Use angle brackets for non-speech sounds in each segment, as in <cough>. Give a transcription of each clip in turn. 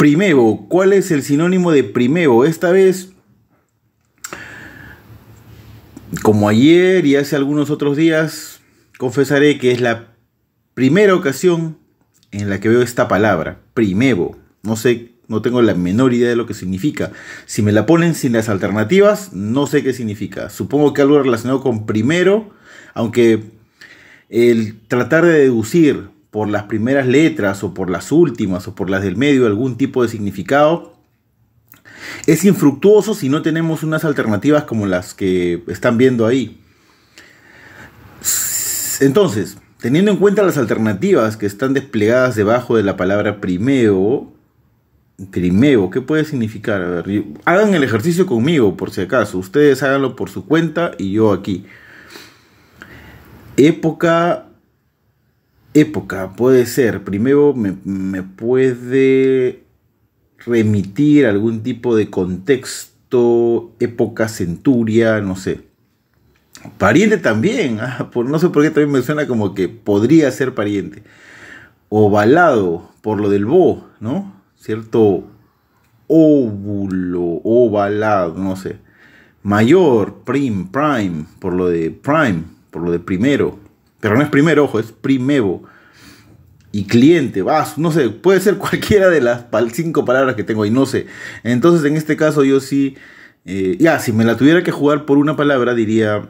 Primevo, ¿cuál es el sinónimo de Primevo? Esta vez, como ayer y hace algunos otros días, confesaré que es la primera ocasión en la que veo esta palabra, Primevo. No sé, no tengo la menor idea de lo que significa. Si me la ponen sin las alternativas, no sé qué significa. Supongo que algo relacionado con primero, aunque el tratar de deducir por las primeras letras o por las últimas o por las del medio algún tipo de significado, es infructuoso si no tenemos unas alternativas como las que están viendo ahí. Entonces, teniendo en cuenta las alternativas que están desplegadas debajo de la palabra primeo. Primeo, ¿qué puede significar? hagan el ejercicio conmigo, por si acaso. Ustedes háganlo por su cuenta y yo aquí. Época época, puede ser. Primero me, puede remitir algún tipo de contexto, época, centuria, no sé. Pariente también, <laughs> ah, por, no sé por qué también me suena como que podría ser pariente. Ovalado, por lo del bo, ¿no? Cierto óvulo, ovalado, no sé. Mayor, prim, prime, por lo de prime, por lo de primero. Pero no es primero, ojo, es primevo Y cliente, vas, no sé, puede ser <laughs> cualquiera de las cinco palabras que tengo Y no sé. Entonces, en este caso, yo sí. Eh, ya, si me la tuviera que jugar por una palabra, diría.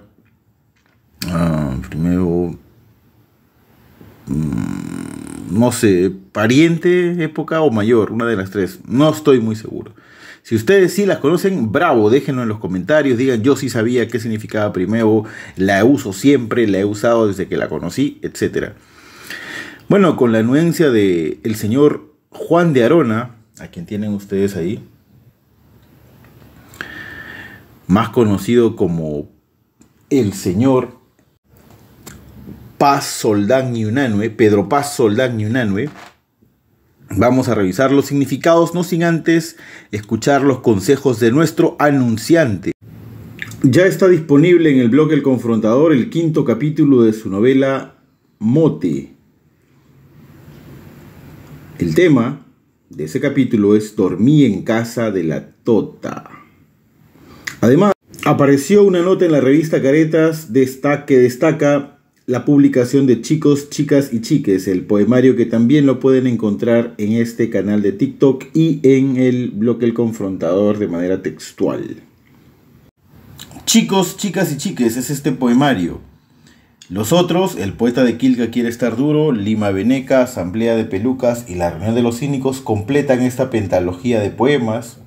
Ah, primero no sé, pariente, época o mayor, una de las tres. No estoy muy seguro. Si ustedes sí las conocen, bravo, déjenlo en los comentarios, digan yo sí sabía qué significaba primero, la uso siempre, la he usado desde que la conocí, etc. Bueno, con la anuencia del señor Juan de Arona, a quien tienen ustedes ahí, más conocido como el señor Paz Soldán y Unanue, Pedro Paz Soldán y Vamos a revisar los significados, no sin antes escuchar los consejos de nuestro anunciante. Ya está disponible en el blog El Confrontador el quinto capítulo de su novela Mote. El tema de ese capítulo es Dormí en casa de la Tota. Además, apareció una nota en la revista Caretas que destaca la publicación de Chicos, Chicas y Chiques, el poemario que también lo pueden encontrar en este canal de TikTok y en el bloque El Confrontador de manera textual. Chicos, Chicas y Chiques es este poemario. Los otros, El poeta de Quilca quiere estar duro, Lima Veneca, Asamblea de Pelucas y La reunión de los cínicos completan esta pentalogía de poemas.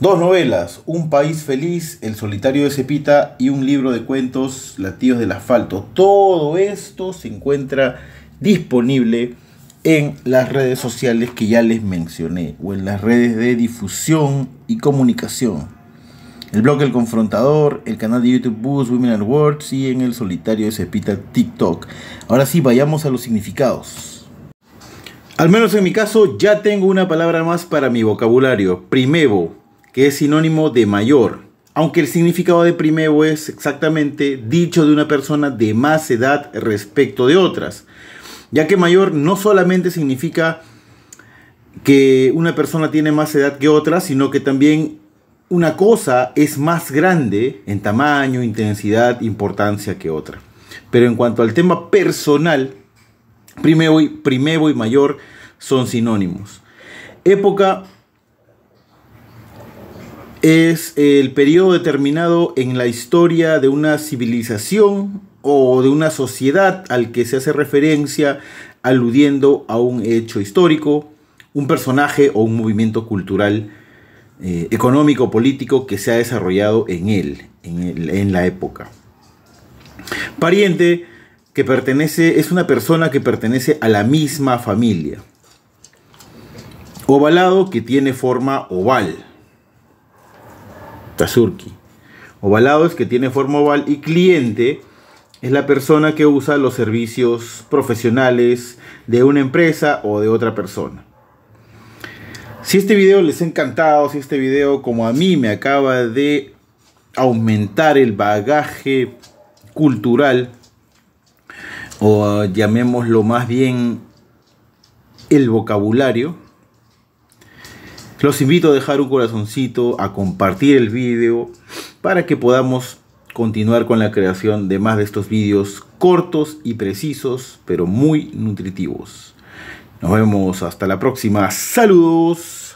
Dos novelas, Un País Feliz, El Solitario de Cepita y un libro de cuentos, Latidos del Asfalto. Todo esto se encuentra disponible en las redes sociales que ya les mencioné o en las redes de difusión y comunicación. El blog El Confrontador, el canal de YouTube Boost, Women and Words y en el solitario de Cepita TikTok. Ahora sí, vayamos a los significados. Al menos en mi caso ya tengo una palabra más para mi vocabulario. Primero, que es sinónimo de mayor, aunque el significado de primero es exactamente dicho de una persona de más edad respecto de otras, ya que mayor no solamente significa que una persona tiene más edad que otra, sino que también una cosa es más grande en tamaño, intensidad, importancia que otra. Pero en cuanto al tema personal, primero y, primero y mayor son sinónimos. Época es el periodo determinado en la historia de una civilización o de una sociedad al que se hace referencia aludiendo a un hecho histórico, un personaje o un movimiento cultural, eh, económico, político que se ha desarrollado en él, en la época. Pariente que pertenece, es una persona que pertenece a la misma familia. Ovalado que tiene forma oval Ovalado es que tiene forma oval y cliente es la persona que usa los servicios profesionales de una empresa o de otra persona. Si este video les ha encantado, si este video como a mí me acaba de aumentar el bagaje cultural, o eh, llamémoslo más bien el vocabulario, los invito a dejar un corazoncito, a compartir el vídeo para que podamos continuar con la creación de más de estos vídeos cortos y precisos, pero muy nutritivos. Nos vemos hasta la próxima. Saludos.